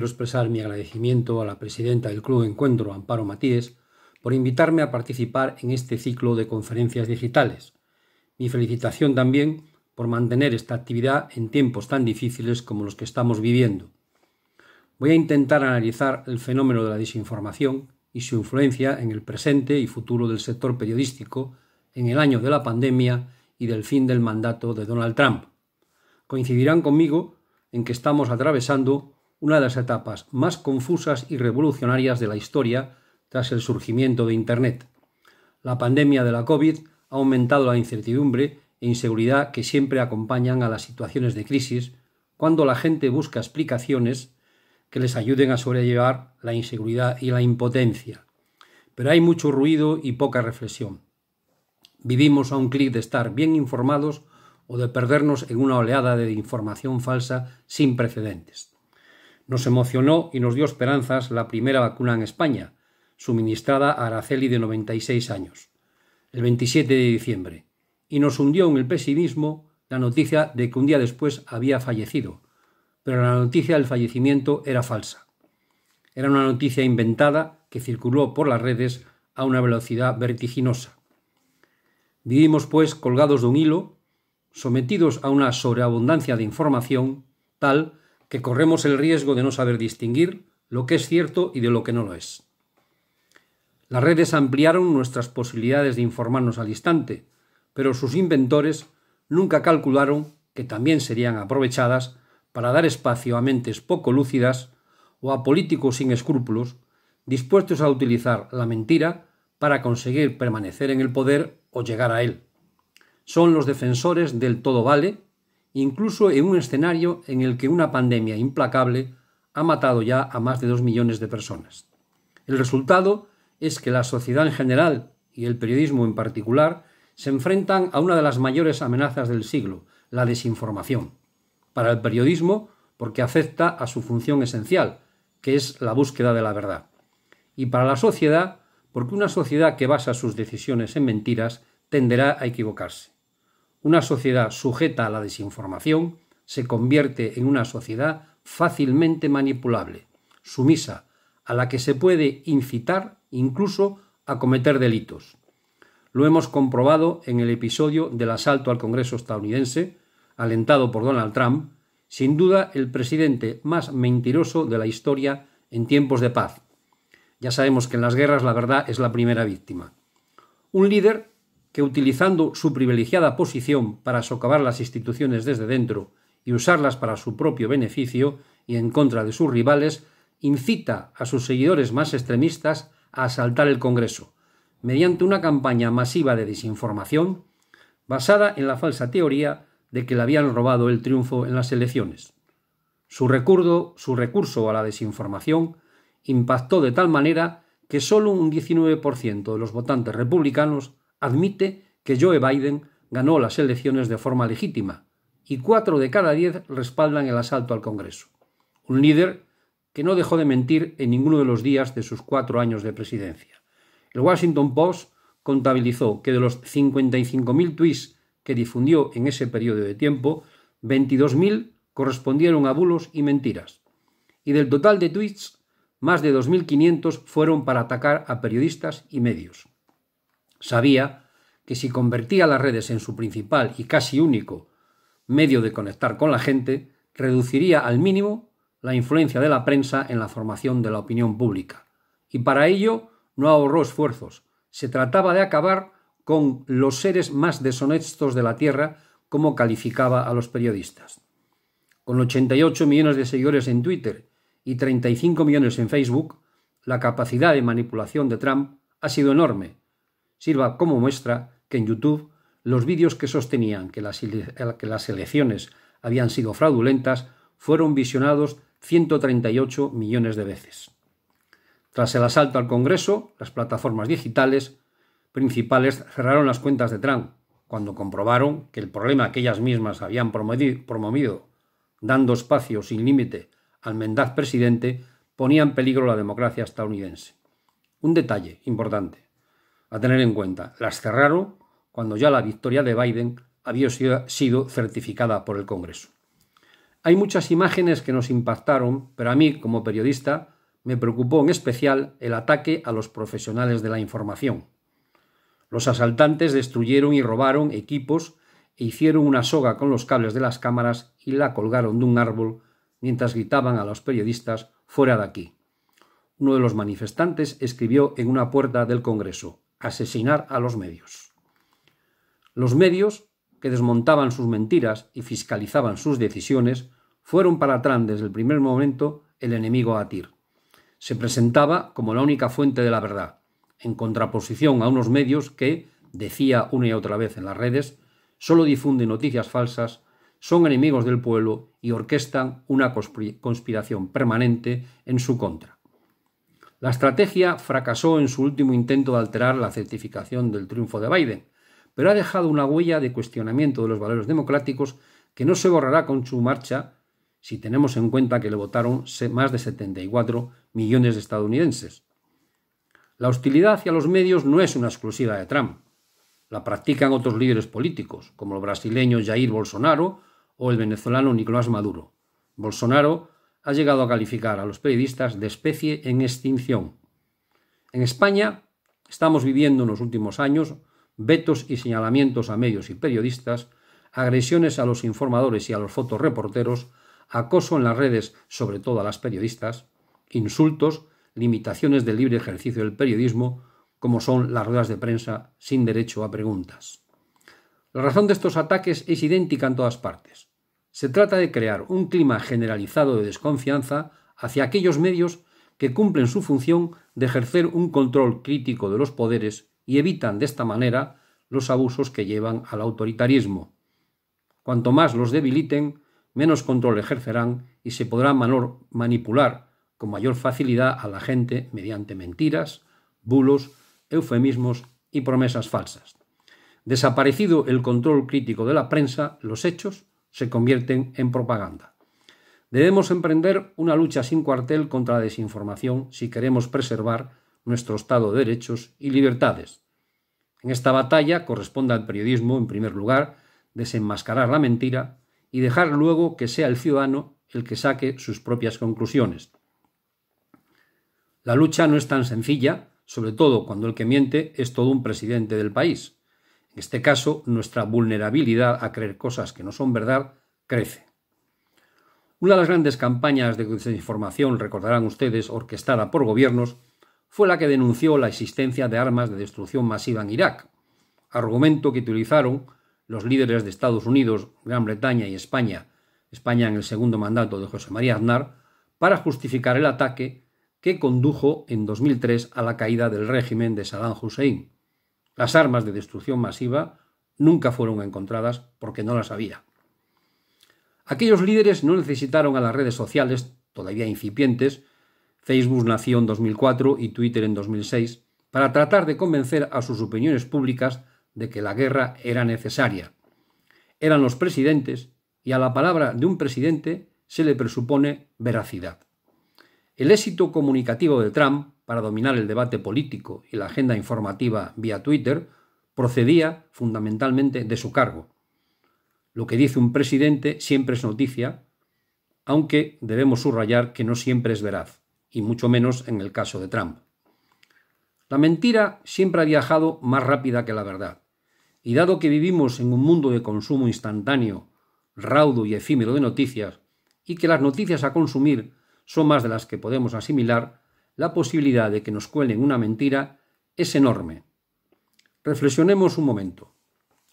quiero expresar mi agradecimiento a la presidenta del Club Encuentro, Amparo Matíes, por invitarme a participar en este ciclo de conferencias digitales. Mi felicitación también por mantener esta actividad en tiempos tan difíciles como los que estamos viviendo. Voy a intentar analizar el fenómeno de la desinformación y su influencia en el presente y futuro del sector periodístico en el año de la pandemia y del fin del mandato de Donald Trump. Coincidirán conmigo en que estamos atravesando una de las etapas más confusas y revolucionarias de la historia tras el surgimiento de Internet. La pandemia de la COVID ha aumentado la incertidumbre e inseguridad que siempre acompañan a las situaciones de crisis cuando la gente busca explicaciones que les ayuden a sobrellevar la inseguridad y la impotencia. Pero hay mucho ruido y poca reflexión. Vivimos a un clic de estar bien informados o de perdernos en una oleada de información falsa sin precedentes. Nos emocionó y nos dio esperanzas la primera vacuna en España, suministrada a Araceli de 96 años, el 27 de diciembre, y nos hundió en el pesimismo la noticia de que un día después había fallecido, pero la noticia del fallecimiento era falsa. Era una noticia inventada que circuló por las redes a una velocidad vertiginosa. Vivimos, pues, colgados de un hilo, sometidos a una sobreabundancia de información, tal que corremos el riesgo de no saber distinguir lo que es cierto y de lo que no lo es. Las redes ampliaron nuestras posibilidades de informarnos al instante, pero sus inventores nunca calcularon que también serían aprovechadas para dar espacio a mentes poco lúcidas o a políticos sin escrúpulos dispuestos a utilizar la mentira para conseguir permanecer en el poder o llegar a él. Son los defensores del todo vale incluso en un escenario en el que una pandemia implacable ha matado ya a más de dos millones de personas. El resultado es que la sociedad en general y el periodismo en particular se enfrentan a una de las mayores amenazas del siglo, la desinformación. Para el periodismo, porque afecta a su función esencial, que es la búsqueda de la verdad. Y para la sociedad, porque una sociedad que basa sus decisiones en mentiras tenderá a equivocarse. Una sociedad sujeta a la desinformación se convierte en una sociedad fácilmente manipulable, sumisa, a la que se puede incitar incluso a cometer delitos. Lo hemos comprobado en el episodio del asalto al Congreso estadounidense, alentado por Donald Trump, sin duda el presidente más mentiroso de la historia en tiempos de paz. Ya sabemos que en las guerras la verdad es la primera víctima. Un líder que utilizando su privilegiada posición para socavar las instituciones desde dentro y usarlas para su propio beneficio y en contra de sus rivales, incita a sus seguidores más extremistas a asaltar el Congreso, mediante una campaña masiva de desinformación basada en la falsa teoría de que le habían robado el triunfo en las elecciones. Su recurso, su recurso a la desinformación impactó de tal manera que solo un 19% de los votantes republicanos admite que Joe Biden ganó las elecciones de forma legítima y cuatro de cada diez respaldan el asalto al Congreso. Un líder que no dejó de mentir en ninguno de los días de sus cuatro años de presidencia. El Washington Post contabilizó que de los 55.000 tweets que difundió en ese periodo de tiempo, 22.000 correspondieron a bulos y mentiras. Y del total de tweets, más de 2.500 fueron para atacar a periodistas y medios. Sabía que si convertía las redes en su principal y casi único medio de conectar con la gente, reduciría al mínimo la influencia de la prensa en la formación de la opinión pública. Y para ello no ahorró esfuerzos. Se trataba de acabar con los seres más deshonestos de la Tierra, como calificaba a los periodistas. Con 88 millones de seguidores en Twitter y 35 millones en Facebook, la capacidad de manipulación de Trump ha sido enorme sirva como muestra que en YouTube los vídeos que sostenían que las, elecciones habían sido fraudulentas fueron visionados 138 millones de veces. Tras el asalto al Congreso, las plataformas digitales principales cerraron las cuentas de Trump, cuando comprobaron que el problema que ellas mismas habían promovido, dando espacio sin límite al mendaz presidente, ponía en peligro la democracia estadounidense. Un detalle importante a tener en cuenta. Las cerraron cuando ya la victoria de Biden había sido certificada por el Congreso. Hay muchas imágenes que nos impactaron, pero a mí, como periodista, me preocupó en especial el ataque a los profesionales de la información. Los asaltantes destruyeron y robaron equipos e hicieron una soga con los cables de las cámaras y la colgaron de un árbol mientras gritaban a los periodistas fuera de aquí. Uno de los manifestantes escribió en una puerta del Congreso asesinar a los medios. Los medios, que desmontaban sus mentiras y fiscalizaban sus decisiones, fueron para Trump desde el primer momento el enemigo a Atir. Se presentaba como la única fuente de la verdad, en contraposición a unos medios que, decía una y otra vez en las redes, solo difunden noticias falsas, son enemigos del pueblo y orquestan una conspiración permanente en su contra. La estrategia fracasó en su último intento de alterar la certificación del triunfo de Biden, pero ha dejado una huella de cuestionamiento de los valores democráticos que no se borrará con su marcha si tenemos en cuenta que le votaron más de 74 millones de estadounidenses. La hostilidad hacia los medios no es una exclusiva de Trump. La practican otros líderes políticos, como el brasileño Jair Bolsonaro o el venezolano Nicolás Maduro. Bolsonaro ha llegado a calificar a los periodistas de especie en extinción. En España estamos viviendo en los últimos años vetos y señalamientos a medios y periodistas, agresiones a los informadores y a los fotoreporteros, acoso en las redes, sobre todo a las periodistas, insultos, limitaciones del libre ejercicio del periodismo, como son las ruedas de prensa sin derecho a preguntas. La razón de estos ataques es idéntica en todas partes. Se trata de crear un clima generalizado de desconfianza hacia aquellos medios que cumplen su función de ejercer un control crítico de los poderes y evitan de esta manera los abusos que llevan al autoritarismo. Cuanto más los debiliten, menos control ejercerán y se podrá manipular con mayor facilidad a la gente mediante mentiras, bulos, eufemismos y promesas falsas. Desaparecido el control crítico de la prensa, los hechos se convierten en propaganda. Debemos emprender una lucha sin cuartel contra la desinformación si queremos preservar nuestro Estado de derechos y libertades. En esta batalla corresponde al periodismo, en primer lugar, desenmascarar la mentira y dejar luego que sea el ciudadano el que saque sus propias conclusiones. La lucha no es tan sencilla, sobre todo cuando el que miente es todo un presidente del país. En este caso, nuestra vulnerabilidad a creer cosas que no son verdad crece. Una de las grandes campañas de desinformación, recordarán ustedes, orquestada por gobiernos, fue la que denunció la existencia de armas de destrucción masiva en Irak, argumento que utilizaron los líderes de Estados Unidos, Gran Bretaña y España, España en el segundo mandato de José María Aznar, para justificar el ataque que condujo en 2003 a la caída del régimen de Saddam Hussein, las armas de destrucción masiva nunca fueron encontradas porque no las había. Aquellos líderes no necesitaron a las redes sociales, todavía incipientes, Facebook nació en 2004 y Twitter en 2006, para tratar de convencer a sus opiniones públicas de que la guerra era necesaria. Eran los presidentes y a la palabra de un presidente se le presupone veracidad. El éxito comunicativo de Trump para dominar el debate político y la agenda informativa vía Twitter procedía fundamentalmente de su cargo. Lo que dice un presidente siempre es noticia, aunque debemos subrayar que no siempre es veraz, y mucho menos en el caso de Trump. La mentira siempre ha viajado más rápida que la verdad, y dado que vivimos en un mundo de consumo instantáneo, raudo y efímero de noticias, y que las noticias a consumir son más de las que podemos asimilar, la posibilidad de que nos cuelen una mentira es enorme. Reflexionemos un momento.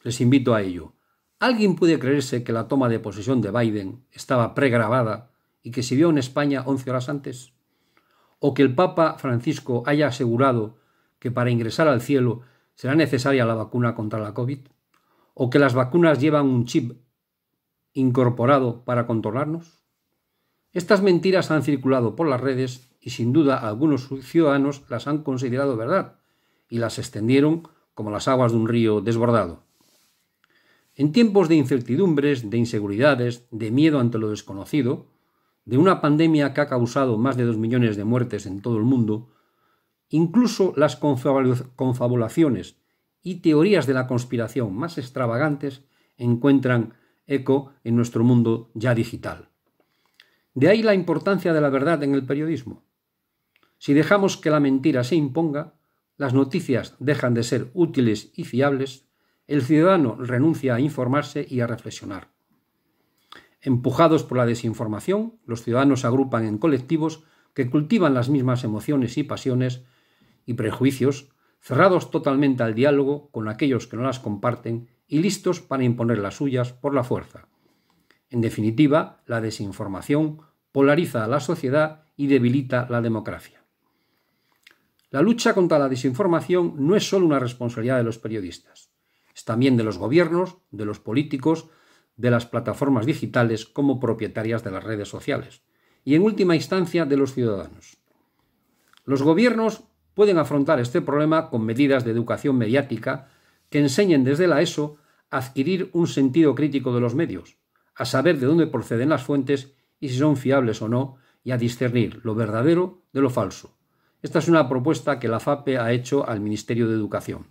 Les invito a ello. ¿Alguien puede creerse que la toma de posesión de Biden estaba pregrabada y que se vio en España 11 horas antes? ¿O que el Papa Francisco haya asegurado que para ingresar al cielo será necesaria la vacuna contra la COVID? ¿O que las vacunas llevan un chip incorporado para controlarnos? Estas mentiras han circulado por las redes y sin duda algunos ciudadanos las han considerado verdad y las extendieron como las aguas de un río desbordado. En tiempos de incertidumbres, de inseguridades, de miedo ante lo desconocido, de una pandemia que ha causado más de dos millones de muertes en todo el mundo, incluso las confabulaciones y teorías de la conspiración más extravagantes encuentran eco en nuestro mundo ya digital. De ahí la importancia de la verdad en el periodismo. Si dejamos que la mentira se imponga, las noticias dejan de ser útiles y fiables, el ciudadano renuncia a informarse y a reflexionar. Empujados por la desinformación, los ciudadanos se agrupan en colectivos que cultivan las mismas emociones y pasiones y prejuicios, cerrados totalmente al diálogo con aquellos que no las comparten y listos para imponer las suyas por la fuerza. En definitiva, la desinformación polariza a la sociedad y debilita la democracia. La lucha contra la desinformación no es solo una responsabilidad de los periodistas, es también de los gobiernos, de los políticos, de las plataformas digitales como propietarias de las redes sociales y en última instancia de los ciudadanos. Los gobiernos pueden afrontar este problema con medidas de educación mediática que enseñen desde la ESO a adquirir un sentido crítico de los medios, a saber de dónde proceden las fuentes y si son fiables o no, y a discernir lo verdadero de lo falso, esta es una propuesta que la FAPE ha hecho al Ministerio de Educación.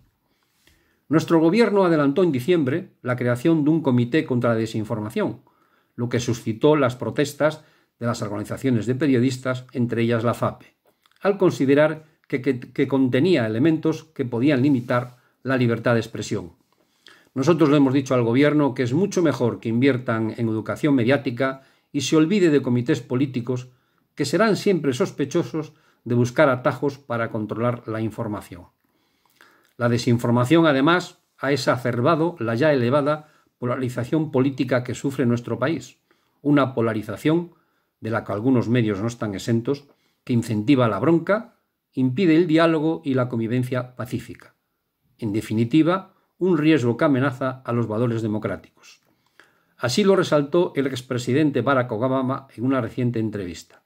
Nuestro gobierno adelantó en diciembre la creación de un comité contra la desinformación, lo que suscitó las protestas de las organizaciones de periodistas, entre ellas la FAPE, al considerar que, contenía elementos que podían limitar la libertad de expresión. Nosotros le hemos dicho al gobierno que es mucho mejor que inviertan en educación mediática y se olvide de comités políticos que serán siempre sospechosos de buscar atajos para controlar la información. La desinformación, además, ha exacerbado la ya elevada polarización política que sufre nuestro país, una polarización de la que algunos medios no están exentos, que incentiva la bronca, impide el diálogo y la convivencia pacífica. En definitiva, un riesgo que amenaza a los valores democráticos. Así lo resaltó el expresidente Barack Obama en una reciente entrevista.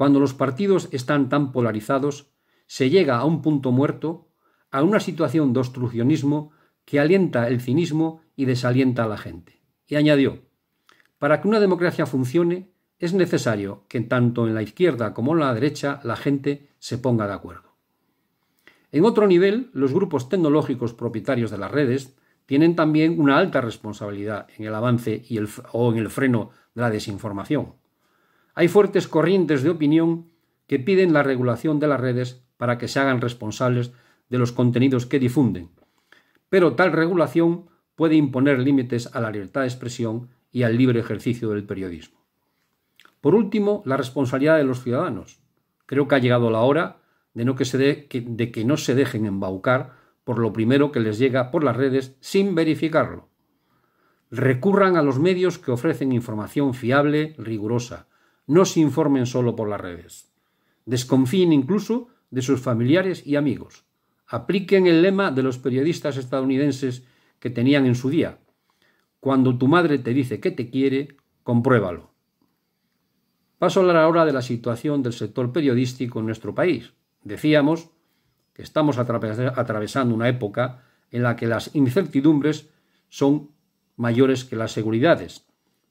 Cuando los partidos están tan polarizados, se llega a un punto muerto, a una situación de obstruccionismo que alienta el cinismo y desalienta a la gente. Y añadió, para que una democracia funcione, es necesario que tanto en la izquierda como en la derecha la gente se ponga de acuerdo. En otro nivel, los grupos tecnológicos propietarios de las redes tienen también una alta responsabilidad en el avance y o en el freno de la desinformación. Hay fuertes corrientes de opinión que piden la regulación de las redes para que se hagan responsables de los contenidos que difunden, pero tal regulación puede imponer límites a la libertad de expresión y al libre ejercicio del periodismo. Por último, la responsabilidad de los ciudadanos. Creo que ha llegado la hora de, que, que no se dejen embaucar por lo primero que les llega por las redes sin verificarlo. Recurran a los medios que ofrecen información fiable, rigurosa, no se informen solo por las redes. Desconfíen incluso de sus familiares y amigos. Apliquen el lema de los periodistas estadounidenses que tenían en su día. Cuando tu madre te dice que te quiere, compruébalo. Paso a hablar ahora de la situación del sector periodístico en nuestro país. Decíamos que estamos atravesando una época en la que las incertidumbres son mayores que las seguridades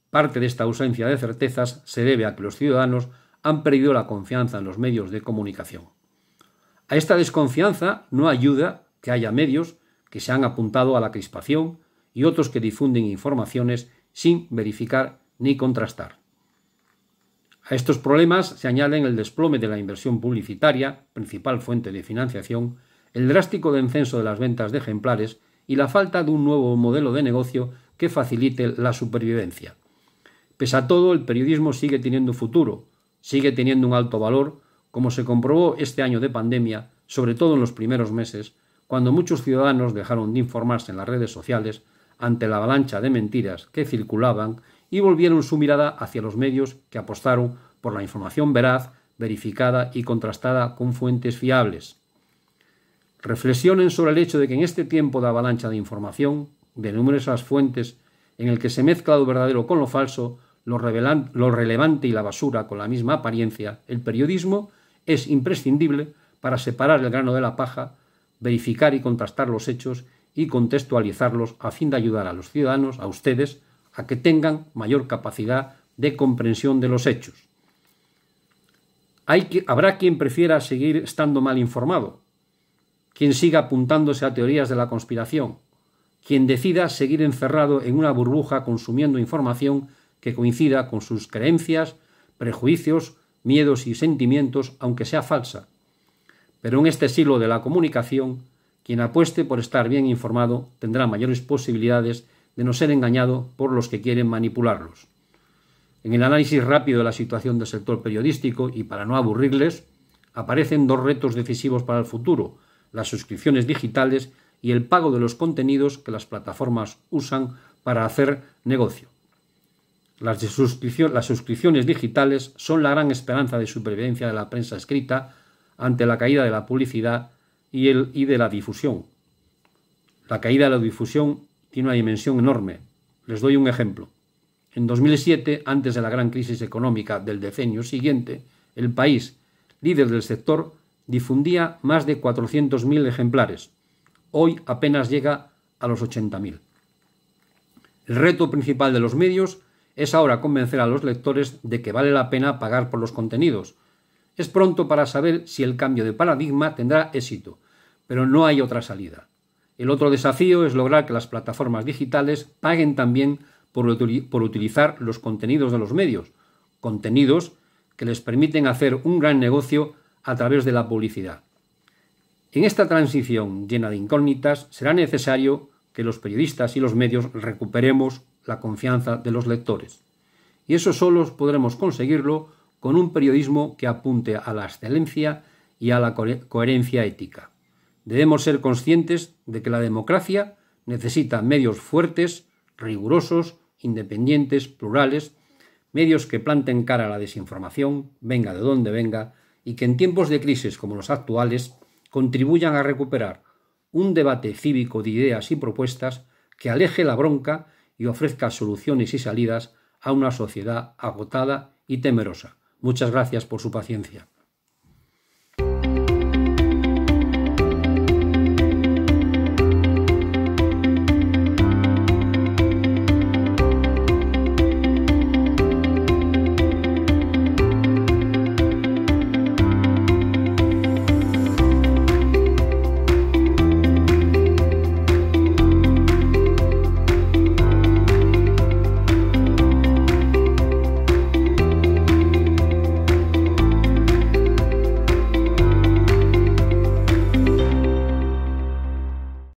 Parte de esta ausencia de certezas se debe a que los ciudadanos han perdido la confianza en los medios de comunicación. A esta desconfianza no ayuda que haya medios que se han apuntado a la crispación y otros que difunden informaciones sin verificar ni contrastar. A estos problemas se añaden el desplome de la inversión publicitaria, principal fuente de financiación, el drástico descenso de las ventas de ejemplares y la falta de un nuevo modelo de negocio que facilite la supervivencia. Pese a todo, el periodismo sigue teniendo futuro, sigue teniendo un alto valor, como se comprobó este año de pandemia, sobre todo en los primeros meses, cuando muchos ciudadanos dejaron de informarse en las redes sociales ante la avalancha de mentiras que circulaban y volvieron su mirada hacia los medios que apostaron por la información veraz, verificada y contrastada con fuentes fiables. Reflexionen sobre el hecho de que en este tiempo de avalancha de información, de numerosas fuentes, en el que se mezcla lo verdadero con lo falso, lo, relevante y la basura con la misma apariencia, el periodismo es imprescindible para separar el grano de la paja, verificar y contrastar los hechos y contextualizarlos a fin de ayudar a los ciudadanos, a ustedes, a que tengan mayor capacidad de comprensión de los hechos. habrá quien prefiera seguir estando mal informado, quien siga apuntándose a teorías de la conspiración, quien decida seguir encerrado en una burbuja consumiendo información que coincida con sus creencias, prejuicios, miedos y sentimientos, aunque sea falsa. Pero en este siglo de la comunicación, quien apueste por estar bien informado tendrá mayores posibilidades de no ser engañado por los que quieren manipularlos. En el análisis rápido de la situación del sector periodístico y para no aburrirles, aparecen dos retos decisivos para el futuro, las suscripciones digitales y el pago de los contenidos que las plataformas usan para hacer negocio. Las, las suscripciones digitales son la gran esperanza de supervivencia de la prensa escrita ante la caída de la publicidad y, el, y de la difusión. La caída de la difusión tiene una dimensión enorme. Les doy un ejemplo. En 2007, antes de la gran crisis económica del decenio siguiente, el país, líder del sector, difundía más de 400.000 ejemplares. Hoy apenas llega a los 80.000. El reto principal de los medios es ahora convencer a los lectores de que vale la pena pagar por los contenidos. Es pronto para saber si el cambio de paradigma tendrá éxito, pero no hay otra salida. El otro desafío es lograr que las plataformas digitales paguen también por, utilizar los contenidos de los medios, contenidos que les permiten hacer un gran negocio a través de la publicidad. En esta transición llena de incógnitas será necesario que los periodistas y los medios recuperemos la confianza de los lectores. Y eso solo podremos conseguirlo con un periodismo que apunte a la excelencia y a la coherencia ética. Debemos ser conscientes de que la democracia necesita medios fuertes, rigurosos, independientes, plurales, medios que planten cara a la desinformación, venga de donde venga, y que en tiempos de crisis como los actuales contribuyan a recuperar un debate cívico de ideas y propuestas que aleje la bronca y ofrezca soluciones y salidas a una sociedad agotada y temerosa. Muchas gracias por su paciencia.